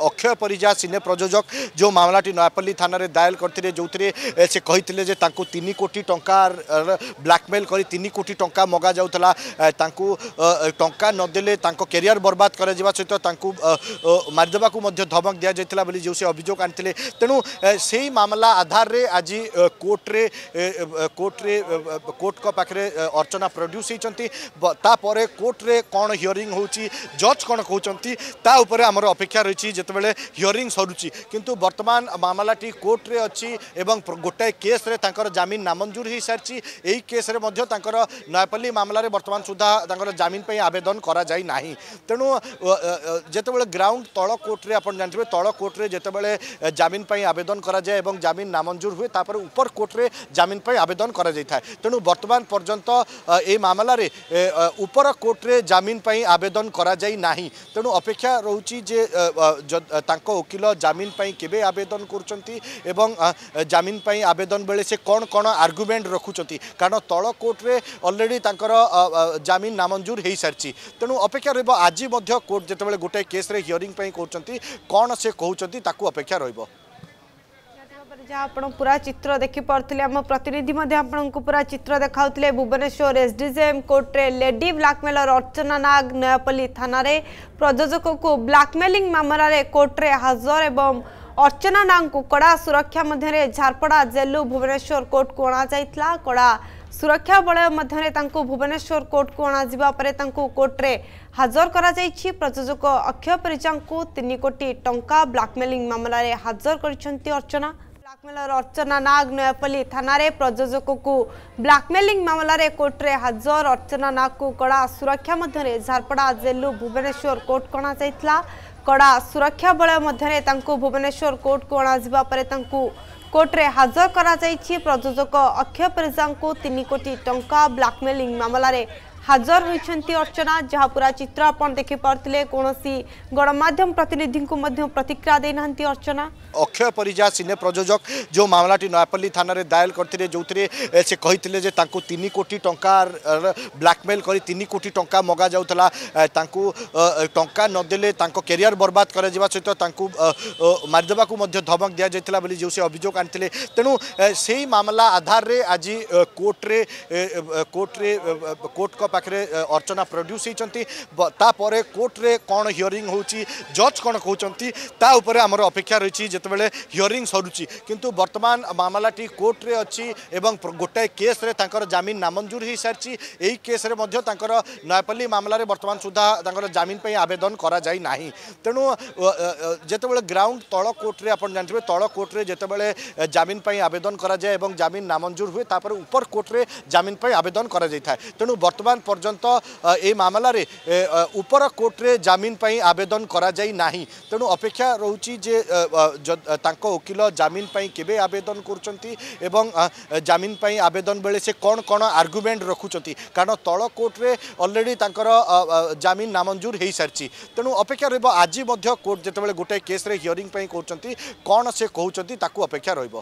अक्षय परिजा सिने प्रयोजक जो मामला नयापल्ली थाना रे दायल करते जो थे से कही तीन कोटी टार ब्लाकमेल करोटी टाँह मगा जाऊला टाँह नदे कैरियर बर्बाद कर सहित मारिदेक धमक दि जाइला जो से अभोग आनी तेणु से मामला आधार में आज कोर्टे कोर्टे कोर्ट पाखे अर्चना प्रड्यूस होती कोर्टे कौन हिअरी हो जज कौन कहते आम अपेक्षा रही যেতবে হিয়রিং সরুচি কিন্তু বর্তমান মামলাটি কোর্টরে অবং এবং গোটায়ে কেস্রে তাঁর জামিন নামঞ্জুর হয়ে সারি এই কেস্রে তাঁর নয়াপল্লী মামলার বর্তমান সুদ্ধা তাঁর জামিন আবেদন করা যাই না তেমন যেতবে গ্রাউন্ড তল কোর্টরে আপনার জানিবে তল কোর্টরে যেতবে জামিন আবেদন করা যায় এবং জামিন নামঞ্জুর হুয়ে তাপরে উপর কোর্টরে জামিন আবেদন করা যাই থাকে তেমন বর্তমান পর্যন্ত এই মামলার উপর কোর্টরে জামিন আবেদন করা যাই না তেমন অপেক্ষা রয়েছে যে ତାଙ୍କ ଓକିଲ ଜାମିନ ପାଇଁ କେବେ ଆବେଦନ କରୁଛନ୍ତି ଏବଂ ଜାମିନ ପାଇଁ ଆବେଦନ ବେଳେ ସେ କ'ଣ କ'ଣ ଆର୍ଗୁମେଣ୍ଟ ରଖୁଛନ୍ତି କାରଣ ତଳ କୋର୍ଟରେ ଅଲରେଡ଼ି ତାଙ୍କର ଜାମିନ ନାମଞ୍ଜୁର ହୋଇସାରିଛି ତେଣୁ ଅପେକ୍ଷା ରହିବ ଆଜି ମଧ୍ୟ କୋର୍ଟ ଯେତେବେଳେ ଗୋଟାଏ କେସ୍ରେ ହିୟରିଂ ପାଇଁ କରୁଛନ୍ତି କ'ଣ ସେ କହୁଛନ୍ତି ତାକୁ ଅପେକ୍ଷା ରହିବ जहाँ आप पूरा चित्र देखिपे आम प्रतिनिधि आपको पूरा चित्र देखा भुवनेश्वर एसडीजेएम कोर्टे लेडी ब्लाकमेलर अर्चना नाग नयापल्ली थाना प्रयोजक को ब्लाकमेलिंग मामलें कोर्टे हाजर एवं अर्चना नाग को कड़ा सुरक्षा मध्य झारपड़ा जेलु भुवनेश्वर कोर्ट को अणाई कड़ा सुरक्षा बलय मध्य भुवनेश्वर कोर्ट को अणापर कोर्टे हाजर कर प्रयोजक अक्षय परिजा को तीन कोटी टा ब्लाकमेलिंग मामलें हाजर करर्चना ବ୍ଲାକମେଲର ଅର୍ଚ୍ଚନା ନାଗ ନୟାପଲ୍ଲୀ ଥାନାରେ ପ୍ରଯୋଜକକୁ ବ୍ଲାକମେଲିଂ ମାମଲାରେ କୋର୍ଟରେ ହାଜର ଅର୍ଚ୍ଚନା ନାଗକୁ କଡ଼ା ସୁରକ୍ଷା ମଧ୍ୟରେ ଝାରପଡ଼ା ଜେଲ୍ରୁ ଭୁବନେଶ୍ୱର କୋର୍ଟକୁ ଅଣାଯାଇଥିଲା କଡ଼ା ସୁରକ୍ଷା ବଳୟ ମଧ୍ୟରେ ତାଙ୍କୁ ଭୁବନେଶ୍ୱର କୋର୍ଟକୁ ଅଣାଯିବା ପରେ ତାଙ୍କୁ କୋର୍ଟରେ ହାଜର କରାଯାଇଛି ପ୍ରଯୋଜକ ଅକ୍ଷୟ ପରିଜାଙ୍କୁ ତିନି କୋଟି ଟଙ୍କା ବ୍ଲାକମେଲିଂ ମାମଲାରେ हाजर होती अर्चना जहाँ पूरा चित्र आप देखिपे कौन गणमाध्यम प्रतिनिधि को प्रतिक्रिया देना अर्चना अक्षय परिजा सिने प्रयोजक जो मामला नयापल्ली थाना दायल करते जो थे से कही तीन कोटी ट ब्लाकमेल करोटी टाँग मगा जाऊला टा नदे कैरियर बर्बाद कर सहित मारिदेक धमक दि जाइला जो से अभोग आनी तेणु से मामला आधार में आज कोर्टे कोर्टे कोर्ट পাখে অর্চনা প্রড্যুস হয়েছেন তাপরে কোর্টরে কোণ হিয়রিং হচ্ছে জজ কোণ কৌঁচ তা উপরে আমার অপেক্ষা রয়েছে যেতবে হিয়রিং সরুচি কিন্তু বর্তমান মামলাটি কোর্টরে অছি এবং গোটায়ে কেস্রে তাঁর জামিন নামঞ্জুর হয়ে সারিছি এই কেস্রে মধ্য তাঁর নয়াপল্লী মামলার বর্তমান সুদ্ধা তাঁর জামিন পাই আবেদন করা যাই না তেণু যেতবে গ্রাউন্ড তল কোর্টরে আপনার জাঁথে তল কোর্টরে যেতবে জামিন পাই আবেদন করা যায় এবং জামিন নামঞ্জুর হুয়ে তাপরে উপর কোর্টরে জামিন পাই আবেদন করা যাই তেণু বর্তমান পর্যন্ত এই মামলার উপর কোর্টে জামিন পাই আবেদন করা যাই না তেমন অপেক্ষা রয়েছে যে তাঁক ওকিল জামিন পাই কেবে আবেদন করছেন এবং জামিন পাই আবেদন বেড়ে সে কণ কণ আর্গুমেন্ট রখুচার কারণ তল কোর্টে অলরেডি তাঁর জামিন নামঞ্জুর হয়ে সারিছে তেমন অপেক্ষা রহব আজ মধ্য কোর্ট যেত গোটে কেস্রে হিয়রিং করছেন কণ সে কুমার তাকে অপেক্ষা রহব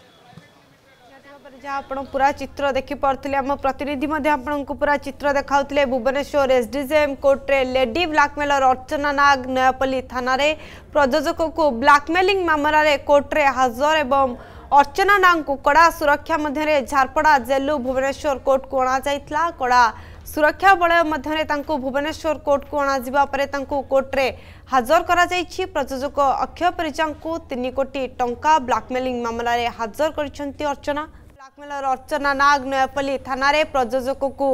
जहाँ पूरा चित्र देखिपे आम प्रतिनिधि आपको पूरा चित्र देखा भुवनेश्वर एसडीजेएम कोर्टे लेडी ब्लाकमेलर अर्चना नाग नयापल्ली थाना प्रयोजक को ब्लाकमेलिंग मामलें कोर्टे हाजर एवं अर्चना नाग को कड़ा सुरक्षा मध्य झारपड़ा जेलु भुवनेश्वर कोर्ट को अणाला कड़ा सुरक्षा बलय भुवनेश्वर कोर्ट को अणापर कोर्टे हाजर कर प्रयोजक अक्षय परिजा को तीन कोटी टा ब्लाकमेलिंग मामलें हाजर करर्चना ब्लाकमेल अर्चना नाग नयापल्ली थाना प्रयोजक को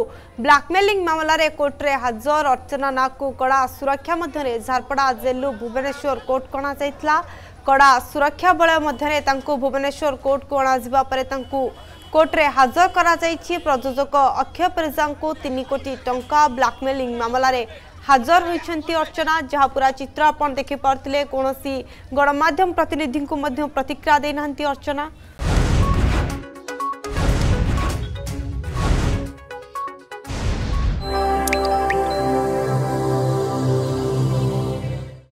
ब्लाकमेलिंग मामलें कोर्टे हाजर अर्चना नाग को कड़ा सुरक्षा मध्य झारपड़ा जेलु भुवनेश्वर कोर्ट को अणाइला कड़ा सुरक्षा बल मध्य भुवनेश्वर कोर्ट को अणाजापर कोर्टे हाजर कर प्रयोजक अक्षय परिजा को तीन कोटी टाँचा ब्लाकमेलिंग मामलें हाजर होती अर्चना जहाँ पूरा चित्र आप देखिपे कौन गणमाम प्रतिनिधि को प्रतिक्रिया अर्चना